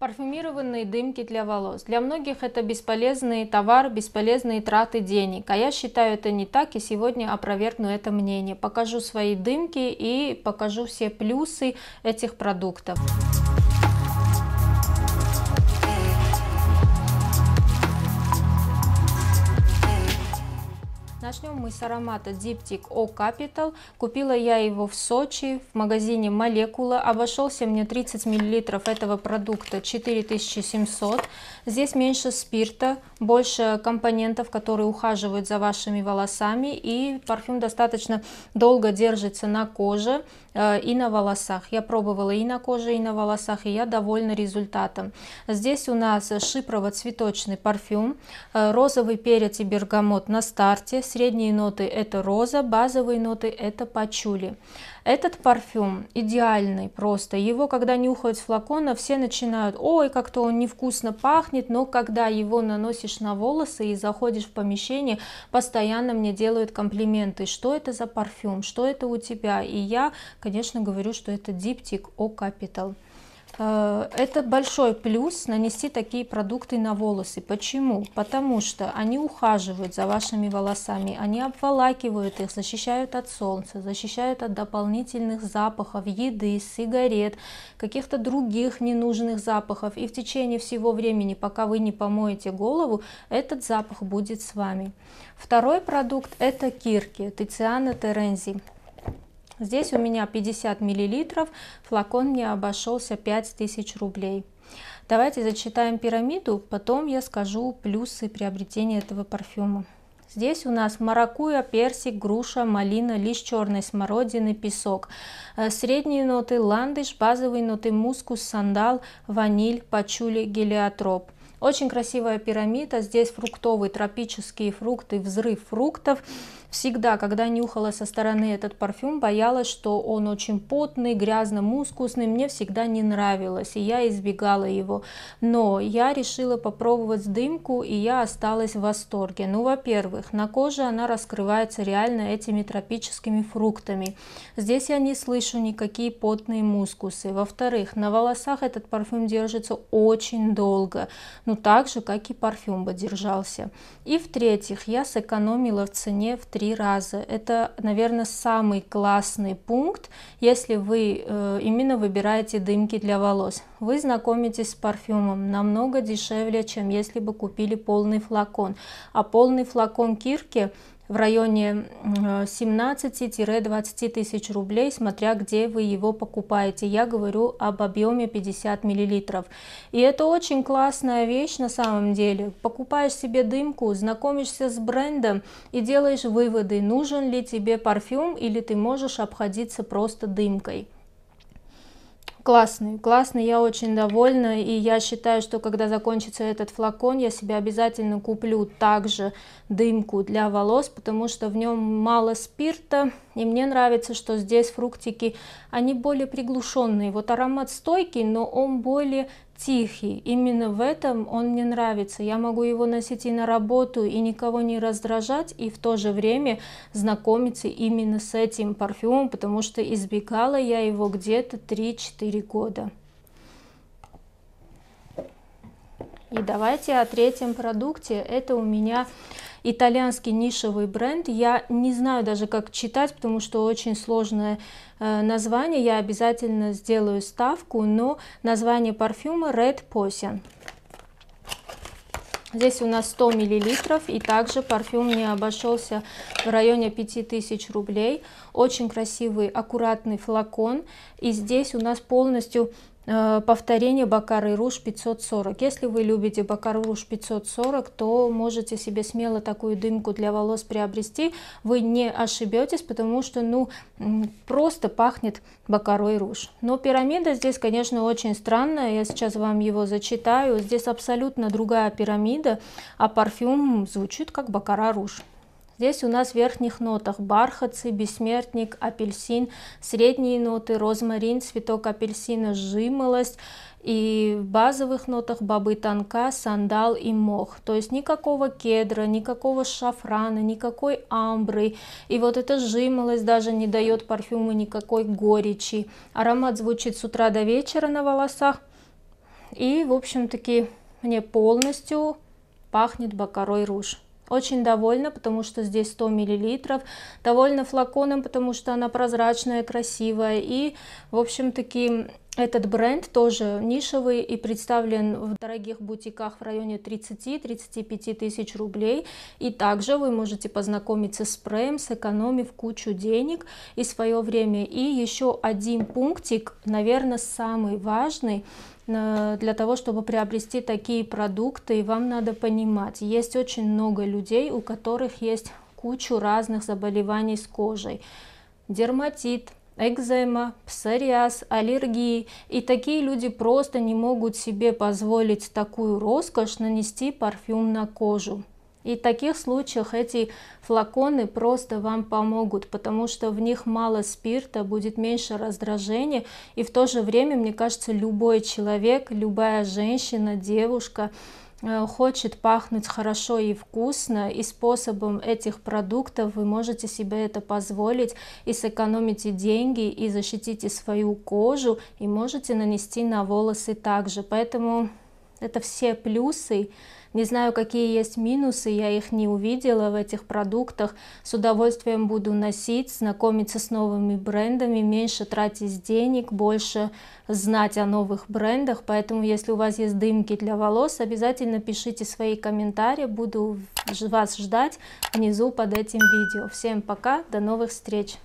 Парфюмированные дымки для волос. Для многих это бесполезный товар, бесполезные траты денег. А я считаю это не так и сегодня опровергну это мнение. Покажу свои дымки и покажу все плюсы этих продуктов. Начнем мы с аромата Diptyque O Capital. Купила я его в Сочи в магазине Молекула. Обошелся мне 30 мл этого продукта 4700. Здесь меньше спирта, больше компонентов, которые ухаживают за вашими волосами. И парфюм достаточно долго держится на коже э, и на волосах. Я пробовала и на коже, и на волосах, и я довольна результатом. Здесь у нас шипрово-цветочный парфюм, э, розовый перец и бергамот на старте, средние ноты это роза, базовые ноты это пачули. Этот парфюм идеальный просто, его когда нюхают с флакона, все начинают, ой, как-то он невкусно пахнет, но когда его наносишь на волосы и заходишь в помещение, постоянно мне делают комплименты, что это за парфюм, что это у тебя, и я, конечно, говорю, что это диптик О Capital. Э, это большой плюс нанести такие продукты на волосы. Почему? Потому что они ухаживают за вашими волосами, они обволакивают их, защищают от солнца, защищают от дополнительных запахов еды, сигарет, каких-то других ненужных запахов. И в течение всего времени, пока вы не помоете голову, этот запах будет с вами. Второй продукт это кирки Тициана Терензи. Здесь у меня 50 миллилитров, флакон мне обошелся 5000 рублей. Давайте зачитаем пирамиду, потом я скажу плюсы приобретения этого парфюма. Здесь у нас маракуя, персик, груша, малина, лист черной смородины, песок. Э, средние ноты ландыш, базовые ноты мускус, сандал, ваниль, пачули, гелиотроп. Очень красивая пирамида, здесь фруктовые тропические фрукты, взрыв фруктов. Всегда, когда нюхала со стороны этот парфюм, боялась, что он очень потный, грязно-мускусный, мне всегда не нравилось, и я избегала его. Но я решила попробовать дымку, и я осталась в восторге. Ну, во-первых, на коже она раскрывается реально этими тропическими фруктами. Здесь я не слышу никакие потные мускусы. Во-вторых, на волосах этот парфюм держится очень долго ну так же, как и парфюм бы держался. И в-третьих, я сэкономила в цене в три раза. Это, наверное, самый классный пункт, если вы э, именно выбираете дымки для волос. Вы знакомитесь с парфюмом намного дешевле, чем если бы купили полный флакон. А полный флакон кирки в районе 17-20 тысяч рублей, смотря где вы его покупаете. Я говорю об объеме 50 миллилитров. И это очень классная вещь на самом деле. Покупаешь себе дымку, знакомишься с брендом и делаешь выводы, нужен ли тебе парфюм или ты можешь обходиться просто дымкой. Классный, классный, я очень довольна, и я считаю, что когда закончится этот флакон, я себе обязательно куплю также дымку для волос, потому что в нем мало спирта, и мне нравится, что здесь фруктики, они более приглушенные, вот аромат стойкий, но он более тихий. Именно в этом он мне нравится. Я могу его носить и на работу, и никого не раздражать, и в то же время знакомиться именно с этим парфюмом, потому что избегала я его где-то 3-4 года. И давайте о третьем продукте. Это у меня итальянский нишевый бренд. Я не знаю даже, как читать, потому что очень сложное э, название. Я обязательно сделаю ставку, но название парфюма Red Potion. Здесь у нас 100 мл, и также парфюм не обошелся в районе 5000 рублей. Очень красивый, аккуратный флакон. И здесь у нас полностью Э, повторение Бакары Руж 540. Если вы любите Бакары Руж 540, то можете себе смело такую дымку для волос приобрести. Вы не ошибетесь, потому что ну просто пахнет Бакарой Руж. Но пирамида здесь, конечно, очень странная. Я сейчас вам его зачитаю. Здесь абсолютно другая пирамида, а парфюм звучит как Бакара Руж. Здесь у нас в верхних нотах бархатцы, бессмертник, апельсин, средние ноты, розмарин, цветок апельсина, жимолость. И в базовых нотах бобы танка, сандал и мох. То есть никакого кедра, никакого шафрана, никакой амбры. И вот эта жимолость даже не дает парфюму никакой горечи. Аромат звучит с утра до вечера на волосах. И, в общем-таки, мне полностью пахнет бакарой руж. Очень довольна, потому что здесь 100 мл. Довольна флаконом, потому что она прозрачная, красивая. И, в общем-таки, этот бренд тоже нишевый и представлен в дорогих бутиках в районе 30-35 тысяч рублей. И также вы можете познакомиться с спреем, сэкономив кучу денег и свое время. И еще один пунктик, наверное, самый важный э, для того, чтобы приобрести такие продукты, и вам надо понимать, есть очень много людей, у которых есть кучу разных заболеваний с кожей. Дерматит, экзема, псориаз, аллергии. И такие люди просто не могут себе позволить такую роскошь нанести парфюм на кожу. И в таких случаях эти флаконы просто вам помогут, потому что в них мало спирта, будет меньше раздражения, и в то же время, мне кажется, любой человек, любая женщина, девушка, Э, хочет пахнуть хорошо и вкусно, и способом этих продуктов вы можете себе это позволить и сэкономите деньги, и защитите свою кожу, и можете нанести на волосы также. Поэтому это все плюсы. Не знаю, какие есть минусы, я их не увидела в этих продуктах. С удовольствием буду носить, знакомиться с новыми брендами, меньше тратить денег, больше знать о новых брендах. Поэтому, если у вас есть дымки для волос, обязательно пишите свои комментарии. Буду вас ждать внизу под этим видео. Всем пока, до новых встреч!